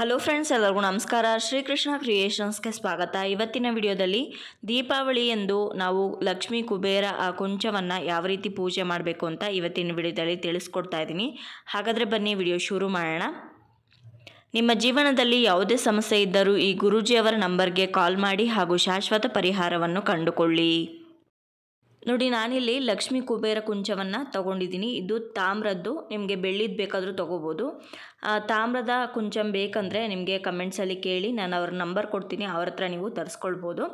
hello friends ಎಲ್ಲರಿಗೂ ನಮಸ್ಕಾರ ಶ್ರೀಕೃಷ್ಣ ಕ್ರಿಯೇಷನ್ಸ್ಗೆ ಸ್ವಾಗತ ಇವತ್ತಿನ ವಿಡಿಯೋದಲ್ಲಿ ದೀಪಾವಳಿ ಎಂದು ನಾವು ಲಕ್ಷ್ಮಿ ಕುಬೇರ ಆ ಕುಂಚವನ್ನು ಯಾವ ರೀತಿ ಪೂಜೆ ಮಾಡಬೇಕು ಅಂತ ಇವತ್ತಿನ ವಿಡಿಯೋದಲ್ಲಿ ತಿಳಿಸ್ಕೊಡ್ತಾ ಇದ್ದೀನಿ ಹಾಗಾದರೆ ಬನ್ನಿ ವಿಡಿಯೋ ಶುರು ಮಾಡೋಣ ನಿಮ್ಮ ಜೀವನದಲ್ಲಿ ಯಾವುದೇ ಸಮಸ್ಯೆ ಇದ್ದರೂ ಈ ಗುರೂಜಿಯವರ ನಂಬರ್ಗೆ ಕಾಲ್ ಮಾಡಿ ಹಾಗೂ ಶಾಶ್ವತ ಪರಿಹಾರವನ್ನು ಕಂಡುಕೊಳ್ಳಿ ನೋಡಿ ನಾನಿಲ್ಲಿ ಲಕ್ಷ್ಮಿ ಕುಬೇರ ಕುಂಚವನ್ನು ತೊಗೊಂಡಿದ್ದೀನಿ ಇದು ತಾಮ್ರದ್ದು ನಿಮಗೆ ಬೆಳ್ಳಿದ್ದು ಬೇಕಾದರೂ ತೊಗೋಬೋದು ತಾಮ್ರದ ಕುಂಚಮ್ ಬೇಕಂದರೆ ನಿಮಗೆ ಕಮೆಂಟ್ಸಲ್ಲಿ ಕೇಳಿ ನಾನು ಅವ್ರ ನಂಬರ್ ಕೊಡ್ತೀನಿ ಅವ್ರ ಹತ್ರ ನೀವು ತರಿಸ್ಕೊಳ್ಬೋದು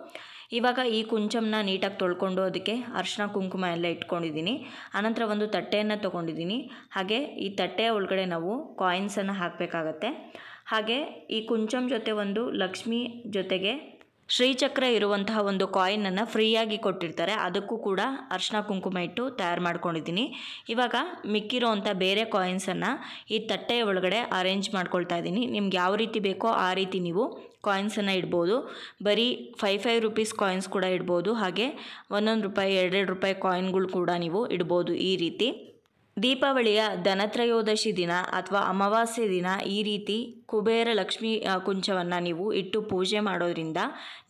ಇವಾಗ ಈ ಕುಂಚಂನ ನೀಟಾಗಿ ತೊಳ್ಕೊಂಡು ಅದಕ್ಕೆ ಅರ್ಶಿನ ಕುಂಕುಮ ಎಲ್ಲ ಇಟ್ಕೊಂಡಿದ್ದೀನಿ ಆನಂತರ ಒಂದು ತಟ್ಟೆಯನ್ನು ತೊಗೊಂಡಿದ್ದೀನಿ ಹಾಗೆ ಈ ತಟ್ಟೆಯ ಒಳಗಡೆ ನಾವು ಕಾಯಿನ್ಸನ್ನು ಹಾಕಬೇಕಾಗತ್ತೆ ಹಾಗೆ ಈ ಕುಂಚಂ ಜೊತೆ ಒಂದು ಲಕ್ಷ್ಮಿ ಜೊತೆಗೆ ಶ್ರೀಚಕ್ರ ಇರುವಂತಹ ಒಂದು ಕಾಯಿನನ್ನು ಫ್ರೀಯಾಗಿ ಕೊಟ್ಟಿರ್ತಾರೆ ಅದಕ್ಕೂ ಕೂಡ ಅರ್ಶನ ಕುಂಕುಮ ಇಟ್ಟು ತಯಾರು ಮಾಡ್ಕೊಂಡಿದ್ದೀನಿ ಇವಾಗ ಮಿಕ್ಕಿರೋ ಅಂತ ಬೇರೆ ಕಾಯಿನ್ಸನ್ನು ಈ ತಟ್ಟೆಯ ಒಳಗಡೆ ಅರೇಂಜ್ ಮಾಡ್ಕೊಳ್ತಾ ಇದ್ದೀನಿ ನಿಮ್ಗೆ ಯಾವ ರೀತಿ ಬೇಕೋ ಆ ರೀತಿ ನೀವು ಕಾಯಿನ್ಸನ್ನು ಇಡ್ಬೋದು ಬರೀ ಫೈವ್ ಫೈವ್ ರುಪೀಸ್ ಕಾಯಿನ್ಸ್ ಕೂಡ ಇಡ್ಬೋದು ಹಾಗೆ ಒಂದೊಂದು ರೂಪಾಯಿ ಎರಡೆರಡು ರೂಪಾಯಿ ಕಾಯಿನ್ಗಳು ಕೂಡ ನೀವು ಇಡ್ಬೋದು ಈ ರೀತಿ ದೀಪಾವಳಿಯ ಧನತ್ರಯೋದಶಿ ದಿನ ಅಥವಾ ಅಮಾವಾಸ್ಯೆ ದಿನ ಈ ರೀತಿ ಕುಬೇರ ಲಕ್ಷ್ಮಿ ಕುಂಚವನ್ನು ನೀವು ಇಟ್ಟು ಪೂಜೆ ಮಾಡೋದ್ರಿಂದ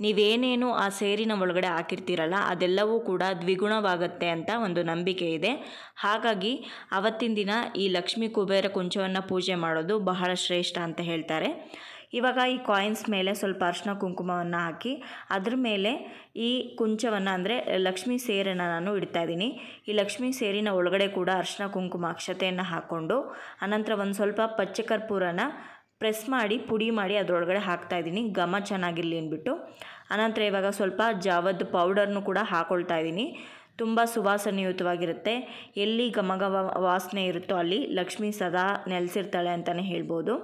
ನೀವೇನೇನು ಆ ಸೇರಿನ ಒಳಗಡೆ ಹಾಕಿರ್ತೀರಲ್ಲ ಅದೆಲ್ಲವೂ ಕೂಡ ದ್ವಿಗುಣವಾಗುತ್ತೆ ಅಂತ ಒಂದು ನಂಬಿಕೆ ಇದೆ ಹಾಗಾಗಿ ಅವತ್ತಿನ ದಿನ ಈ ಲಕ್ಷ್ಮಿ ಕುಬೇರ ಕುಂಚವನ್ನು ಪೂಜೆ ಮಾಡೋದು ಬಹಳ ಶ್ರೇಷ್ಠ ಅಂತ ಹೇಳ್ತಾರೆ ಇವಾಗ ಈ ಕಾಯಿನ್ಸ್ ಮೇಲೆ ಸ್ವಲ್ಪ ಅರ್ಶನ ಕುಂಕುಮವನ್ನು ಹಾಕಿ ಅದ್ರ ಮೇಲೆ ಈ ಕುಂಚವನ್ನು ಅಂದರೆ ಲಕ್ಷ್ಮೀ ಸೇರನ್ನು ನಾನು ಇಡ್ತಾ ಇದ್ದೀನಿ ಈ ಲಕ್ಷ್ಮೀ ಸೇರಿನ ಒಳಗಡೆ ಕೂಡ ಅರ್ಶನ ಕುಂಕುಮ ಅಕ್ಷತೆಯನ್ನು ಹಾಕ್ಕೊಂಡು ಅನಂತರ ಒಂದು ಸ್ವಲ್ಪ ಪಚ್ಚೆ ಕರ್ಪೂರನ ಪ್ರೆಸ್ ಮಾಡಿ ಪುಡಿ ಮಾಡಿ ಅದರೊಳಗಡೆ ಹಾಕ್ತಾ ಇದ್ದೀನಿ ಘಮ ಚೆನ್ನಾಗಿರಲಿ ಅಂದ್ಬಿಟ್ಟು ಅನಂತರ ಇವಾಗ ಸ್ವಲ್ಪ ಜಾವದ್ ಪೌಡರ್ನು ಕೂಡ ಹಾಕ್ಕೊಳ್ತಾ ಇದ್ದೀನಿ ತುಂಬ ಸುವಾಸನೆಯುತವಾಗಿರುತ್ತೆ ಎಲ್ಲಿ ಘಮಘಮ ವಾಸನೆ ಇರುತ್ತೋ ಅಲ್ಲಿ ಲಕ್ಷ್ಮಿ ಸದಾ ನೆಲೆಸಿರ್ತಾಳೆ ಅಂತಲೇ ಹೇಳ್ಬೋದು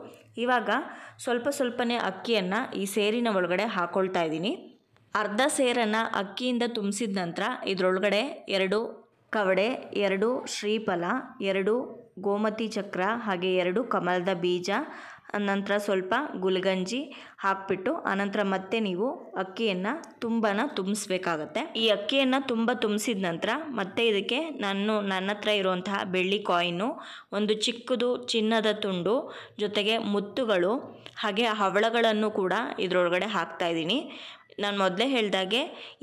ಇವಾಗ ಸ್ವಲ್ಪ ಸ್ವಲ್ಪನೇ ಅಕ್ಕಿಯನ್ನು ಈ ಸೇರಿನ ಒಳಗಡೆ ಹಾಕ್ಕೊಳ್ತಾ ಇದ್ದೀನಿ ಅರ್ಧ ಸೇರನ್ನು ಅಕ್ಕಿಯಿಂದ ತುಂಬಿಸಿದ ನಂತರ ಇದರೊಳಗಡೆ ಎರಡು ಕವಡೆ ಎರಡು ಶ್ರೀಫಲ ಎರಡು ಗೋಮತಿ ಚಕ್ರ ಹಾಗೆ ಎರಡು ಕಮಲದ ಬೀಜ ನಂತರ ಸ್ವಲ್ಪ ಗುಲ್ಗಂಜಿ ಹಾಕ್ಬಿಟ್ಟು ಆನಂತರ ಮತ್ತೆ ನೀವು ಅಕ್ಕಿಯನ್ನು ತುಂಬನ ತುಂಬಿಸ್ಬೇಕಾಗತ್ತೆ ಈ ಅಕ್ಕಿಯನ್ನು ತುಂಬ ತುಂಬಿಸಿದ ನಂತರ ಮತ್ತೆ ಇದಕ್ಕೆ ನಾನು ನನ್ನ ಹತ್ರ ಇರುವಂತಹ ಬೆಳ್ಳಿ ಕಾಯಿನು ಒಂದು ಚಿಕ್ಕದು ಚಿನ್ನದ ತುಂಡು ಜೊತೆಗೆ ಮುತ್ತುಗಳು ಹಾಗೆ ಹವಳಗಳನ್ನು ಕೂಡ ಇದರೊಳಗಡೆ ಹಾಕ್ತಾ ಇದ್ದೀನಿ ನಾನು ಮೊದಲೇ ಹೇಳಿದಾಗೆ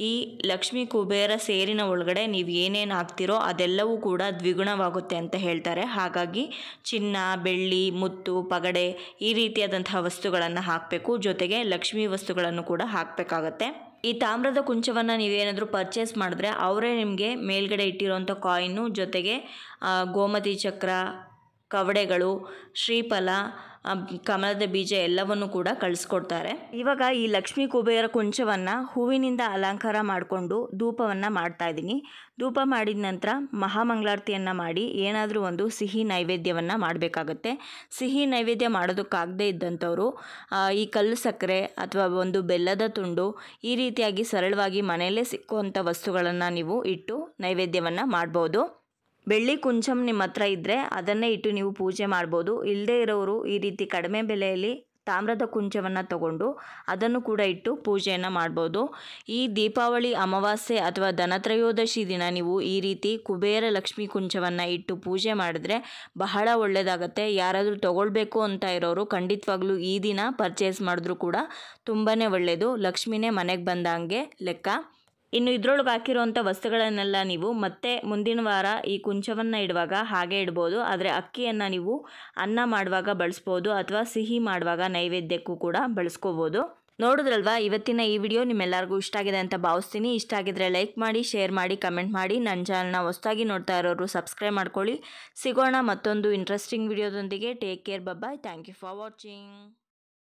ಈ ಲಕ್ಷ್ಮೀ ಕುಬೇರ ಸೇರಿನ ಒಳಗಡೆ ನೀವು ಏನೇನು ಹಾಕ್ತಿರೋ ಅದೆಲ್ಲವೂ ಕೂಡ ದ್ವಿಗುಣವಾಗುತ್ತೆ ಅಂತ ಹೇಳ್ತಾರೆ ಹಾಗಾಗಿ ಚಿನ್ನ ಬೆಳ್ಳಿ ಮುತ್ತು ಪಗಡೆ ಈ ರೀತಿಯಾದಂತಹ ವಸ್ತುಗಳನ್ನು ಹಾಕಬೇಕು ಜೊತೆಗೆ ಲಕ್ಷ್ಮೀ ವಸ್ತುಗಳನ್ನು ಕೂಡ ಹಾಕಬೇಕಾಗತ್ತೆ ಈ ತಾಮ್ರದ ಕುಂಚವನ್ನು ನೀವೇನಾದರೂ ಪರ್ಚೇಸ್ ಮಾಡಿದ್ರೆ ಅವರೇ ನಿಮಗೆ ಮೇಲ್ಗಡೆ ಇಟ್ಟಿರೋಂಥ ಕಾಯಿನ್ನು ಜೊತೆಗೆ ಗೋಮತಿ ಚಕ್ರ ಕವಡೆಗಳು ಶ್ರೀಫಲ ಕಮಲದ ಬೀಜ ಎಲ್ಲವನ್ನು ಕೂಡ ಕಳಿಸ್ಕೊಡ್ತಾರೆ ಇವಾಗ ಈ ಲಕ್ಷ್ಮೀ ಕುಬೇರ ಕುಂಚವನ್ನು ಹೂವಿನಿಂದ ಅಲಂಕಾರ ಮಾಡಿಕೊಂಡು ಧೂಪವನ್ನು ಮಾಡ್ತಾ ಇದ್ದೀನಿ ಧೂಪ ಮಾಡಿದ ನಂತರ ಮಹಾಮಂಗಳಾರತಿಯನ್ನು ಮಾಡಿ ಏನಾದರೂ ಒಂದು ಸಿಹಿ ನೈವೇದ್ಯವನ್ನು ಮಾಡಬೇಕಾಗತ್ತೆ ಸಿಹಿ ನೈವೇದ್ಯ ಮಾಡೋದಕ್ಕಾಗದೇ ಇದ್ದಂಥವರು ಈ ಕಲ್ಲು ಸಕ್ಕರೆ ಅಥವಾ ಒಂದು ಬೆಲ್ಲದ ತುಂಡು ಈ ರೀತಿಯಾಗಿ ಸರಳವಾಗಿ ಮನೆಯಲ್ಲೇ ಸಿಕ್ಕುವಂಥ ವಸ್ತುಗಳನ್ನು ನೀವು ಇಟ್ಟು ನೈವೇದ್ಯವನ್ನು ಮಾಡ್ಬೋದು ಬೆಳ್ಳಿ ಕುಂಚಮ್ ನಿಮ್ಮ ಹತ್ರ ಇದ್ದರೆ ಅದನ್ನೇ ಇಟ್ಟು ನೀವು ಪೂಜೆ ಮಾಡ್ಬೋದು ಇಲ್ಲದೇ ಇರೋರು ಈ ರೀತಿ ಕಡಿಮೆ ಬೆಲೆಯಲ್ಲಿ ತಾಮ್ರದ ಕುಂಚವನ್ನು ತಗೊಂಡು ಅದನ್ನು ಕೂಡ ಇಟ್ಟು ಪೂಜೆಯನ್ನು ಮಾಡ್ಬೋದು ಈ ದೀಪಾವಳಿ ಅಮಾವಾಸ್ಯೆ ಅಥವಾ ಧನತ್ರಯೋದಶಿ ದಿನ ನೀವು ಈ ರೀತಿ ಕುಬೇರ ಲಕ್ಷ್ಮಿ ಕುಂಚವನ್ನು ಇಟ್ಟು ಪೂಜೆ ಮಾಡಿದ್ರೆ ಬಹಳ ಒಳ್ಳೆಯದಾಗತ್ತೆ ಯಾರಾದರೂ ತಗೊಳ್ಬೇಕು ಅಂತ ಇರೋರು ಖಂಡಿತವಾಗ್ಲೂ ಈ ದಿನ ಪರ್ಚೇಸ್ ಮಾಡಿದ್ರೂ ಕೂಡ ತುಂಬಾ ಒಳ್ಳೆಯದು ಲಕ್ಷ್ಮಿನೇ ಮನೆಗೆ ಬಂದಂಗೆ ಲೆಕ್ಕ ಇನ್ನು ಇದ್ರೊಳಗೆ ಹಾಕಿರುವಂಥ ವಸ್ತುಗಳನ್ನೆಲ್ಲ ನೀವು ಮತ್ತೆ ಮುಂದಿನ ವಾರ ಈ ಕುಂಚವನ್ನು ಇಡುವಾಗ ಹಾಗೆ ಇಡ್ಬೋದು ಆದರೆ ಅಕ್ಕಿಯನ್ನು ನೀವು ಅನ್ನ ಮಾಡುವಾಗ ಬಳಸ್ಬೋದು ಅಥವಾ ಸಿಹಿ ಮಾಡುವಾಗ ನೈವೇದ್ಯಕ್ಕೂ ಕೂಡ ಬಳಸ್ಕೋಬೋದು ನೋಡಿದ್ರಲ್ವಾ ಇವತ್ತಿನ ಈ ವಿಡಿಯೋ ನಿಮ್ಮೆಲ್ಲರಿಗೂ ಇಷ್ಟ ಆಗಿದೆ ಅಂತ ಭಾವಿಸ್ತೀನಿ ಇಷ್ಟ ಆಗಿದ್ರೆ ಲೈಕ್ ಮಾಡಿ ಶೇರ್ ಮಾಡಿ ಕಮೆಂಟ್ ಮಾಡಿ ನನ್ನ ಚಾನಲ್ನ ಹೊಸದಾಗಿ ನೋಡ್ತಾ ಇರೋರು ಸಬ್ಸ್ಕ್ರೈಬ್ ಮಾಡ್ಕೊಳ್ಳಿ ಸಿಗೋಣ ಮತ್ತೊಂದು ಇಂಟ್ರೆಸ್ಟಿಂಗ್ ವಿಡಿಯೋದೊಂದಿಗೆ take care bye bye thank you for watching